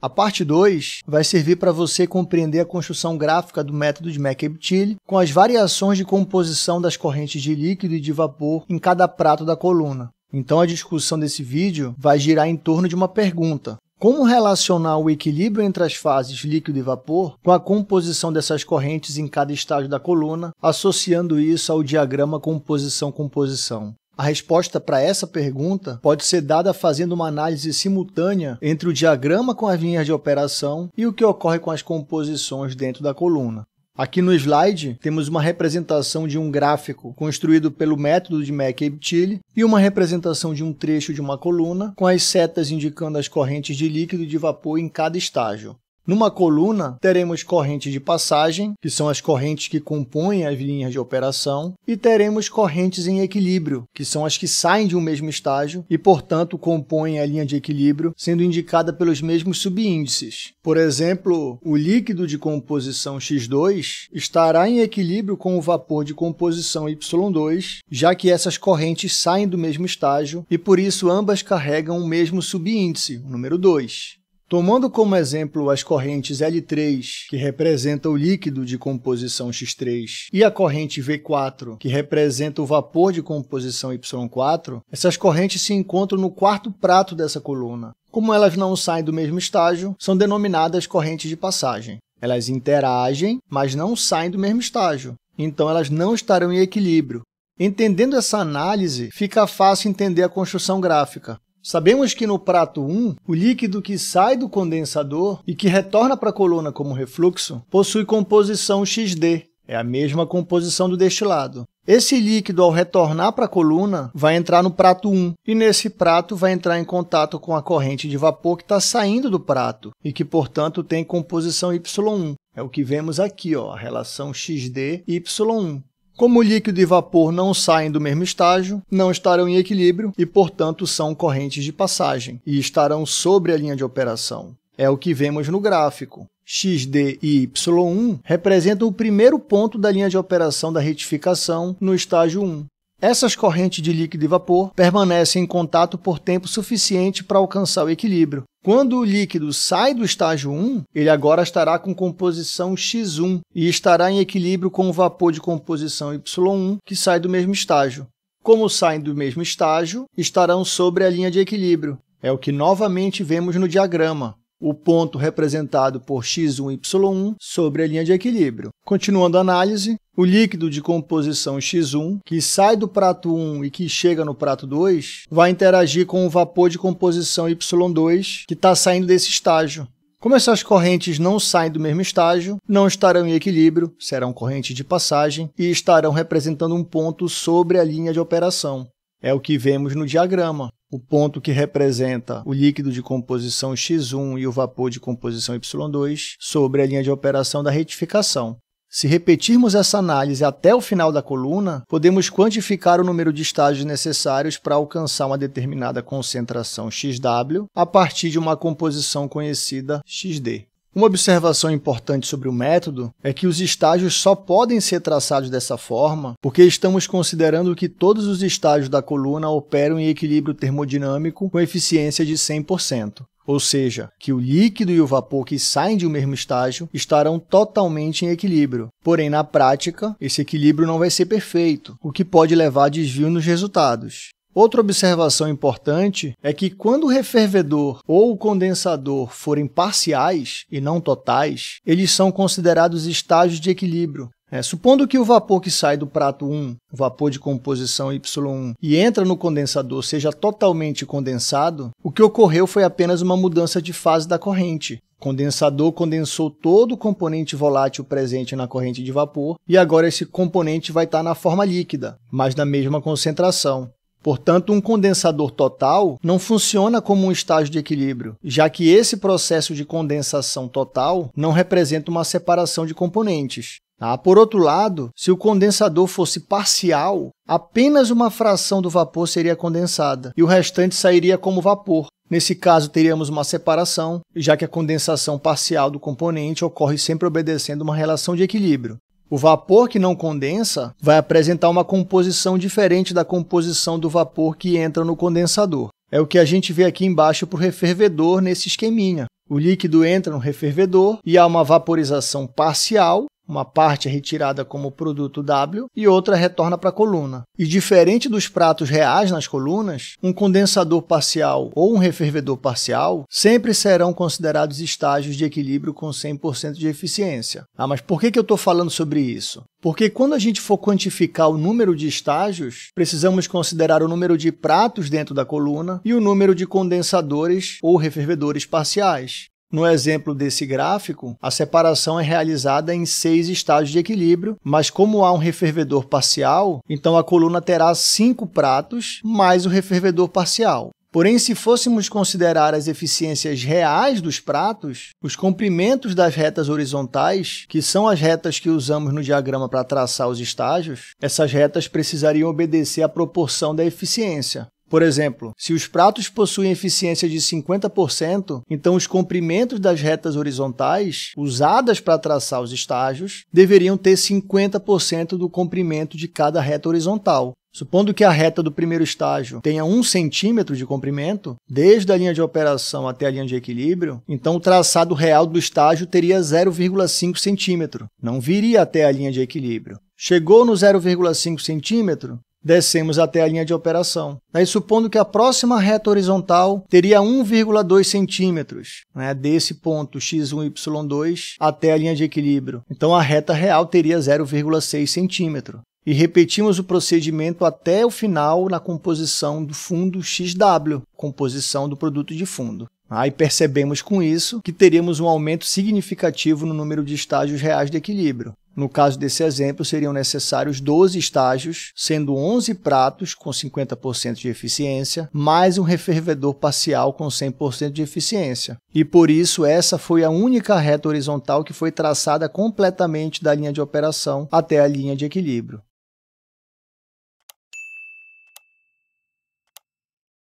A parte 2 vai servir para você compreender a construção gráfica do método de McCabe-Thiele com as variações de composição das correntes de líquido e de vapor em cada prato da coluna. Então a discussão desse vídeo vai girar em torno de uma pergunta. Como relacionar o equilíbrio entre as fases líquido e vapor com a composição dessas correntes em cada estágio da coluna, associando isso ao diagrama composição-composição? A resposta para essa pergunta pode ser dada fazendo uma análise simultânea entre o diagrama com as linhas de operação e o que ocorre com as composições dentro da coluna. Aqui no slide, temos uma representação de um gráfico construído pelo método de mccabe thiele e uma representação de um trecho de uma coluna com as setas indicando as correntes de líquido e de vapor em cada estágio. Numa coluna, teremos correntes de passagem, que são as correntes que compõem as linhas de operação, e teremos correntes em equilíbrio, que são as que saem de um mesmo estágio e, portanto, compõem a linha de equilíbrio, sendo indicada pelos mesmos subíndices. Por exemplo, o líquido de composição X2 estará em equilíbrio com o vapor de composição Y2, já que essas correntes saem do mesmo estágio e, por isso, ambas carregam o mesmo subíndice, o número 2. Tomando como exemplo as correntes L3, que representa o líquido de composição X3, e a corrente V4, que representa o vapor de composição Y4, essas correntes se encontram no quarto prato dessa coluna. Como elas não saem do mesmo estágio, são denominadas correntes de passagem. Elas interagem, mas não saem do mesmo estágio, então elas não estarão em equilíbrio. Entendendo essa análise, fica fácil entender a construção gráfica. Sabemos que no prato 1, o líquido que sai do condensador e que retorna para a coluna como refluxo possui composição XD, é a mesma composição do destilado. Esse líquido, ao retornar para a coluna, vai entrar no prato 1 e nesse prato vai entrar em contato com a corrente de vapor que está saindo do prato e que, portanto, tem composição Y1. É o que vemos aqui, ó, a relação XD Y1. Como o líquido e vapor não saem do mesmo estágio, não estarão em equilíbrio e, portanto, são correntes de passagem e estarão sobre a linha de operação. É o que vemos no gráfico. XD e Y1 representam o primeiro ponto da linha de operação da retificação no estágio 1. Essas correntes de líquido e vapor permanecem em contato por tempo suficiente para alcançar o equilíbrio, quando o líquido sai do estágio 1, ele agora estará com composição X1 e estará em equilíbrio com o vapor de composição Y1, que sai do mesmo estágio. Como saem do mesmo estágio, estarão sobre a linha de equilíbrio. É o que novamente vemos no diagrama o ponto representado por x1y1 sobre a linha de equilíbrio. Continuando a análise, o líquido de composição x1, que sai do prato 1 e que chega no prato 2, vai interagir com o vapor de composição y2, que está saindo desse estágio. Como essas correntes não saem do mesmo estágio, não estarão em equilíbrio, serão correntes de passagem e estarão representando um ponto sobre a linha de operação. É o que vemos no diagrama o ponto que representa o líquido de composição X1 e o vapor de composição Y2 sobre a linha de operação da retificação. Se repetirmos essa análise até o final da coluna, podemos quantificar o número de estágios necessários para alcançar uma determinada concentração XW a partir de uma composição conhecida XD. Uma observação importante sobre o método é que os estágios só podem ser traçados dessa forma porque estamos considerando que todos os estágios da coluna operam em equilíbrio termodinâmico com eficiência de 100% ou seja, que o líquido e o vapor que saem de um mesmo estágio estarão totalmente em equilíbrio. Porém, na prática, esse equilíbrio não vai ser perfeito, o que pode levar a desvio nos resultados. Outra observação importante é que quando o refervedor ou o condensador forem parciais e não totais, eles são considerados estágios de equilíbrio. É, supondo que o vapor que sai do prato 1, o vapor de composição Y1, e entra no condensador seja totalmente condensado, o que ocorreu foi apenas uma mudança de fase da corrente. O condensador condensou todo o componente volátil presente na corrente de vapor e agora esse componente vai estar na forma líquida, mas na mesma concentração. Portanto, um condensador total não funciona como um estágio de equilíbrio, já que esse processo de condensação total não representa uma separação de componentes. Ah, por outro lado, se o condensador fosse parcial, apenas uma fração do vapor seria condensada e o restante sairia como vapor. Nesse caso, teríamos uma separação, já que a condensação parcial do componente ocorre sempre obedecendo uma relação de equilíbrio. O vapor que não condensa vai apresentar uma composição diferente da composição do vapor que entra no condensador. É o que a gente vê aqui embaixo para o refervedor nesse esqueminha. O líquido entra no refervedor e há uma vaporização parcial uma parte é retirada como produto W e outra retorna para a coluna. E diferente dos pratos reais nas colunas, um condensador parcial ou um refervedor parcial sempre serão considerados estágios de equilíbrio com 100% de eficiência. Ah, mas por que, que eu estou falando sobre isso? Porque quando a gente for quantificar o número de estágios, precisamos considerar o número de pratos dentro da coluna e o número de condensadores ou refervedores parciais. No exemplo desse gráfico, a separação é realizada em seis estágios de equilíbrio, mas como há um refervedor parcial, então a coluna terá cinco pratos mais o refervedor parcial. Porém, se fôssemos considerar as eficiências reais dos pratos, os comprimentos das retas horizontais, que são as retas que usamos no diagrama para traçar os estágios, essas retas precisariam obedecer à proporção da eficiência. Por exemplo, se os pratos possuem eficiência de 50%, então os comprimentos das retas horizontais usadas para traçar os estágios deveriam ter 50% do comprimento de cada reta horizontal. Supondo que a reta do primeiro estágio tenha 1 centímetro de comprimento, desde a linha de operação até a linha de equilíbrio, então o traçado real do estágio teria 0,5 centímetro, não viria até a linha de equilíbrio. Chegou no 0,5 centímetro, Descemos até a linha de operação. aí supondo que a próxima reta horizontal teria 1,2 centímetros, né, desse ponto x1, y2 até a linha de equilíbrio. Então, a reta real teria 0,6 centímetro. E repetimos o procedimento até o final na composição do fundo XW, composição do produto de fundo. Aí ah, percebemos com isso que teríamos um aumento significativo no número de estágios reais de equilíbrio. No caso desse exemplo, seriam necessários 12 estágios, sendo 11 pratos com 50% de eficiência, mais um refervedor parcial com 100% de eficiência. E por isso, essa foi a única reta horizontal que foi traçada completamente da linha de operação até a linha de equilíbrio.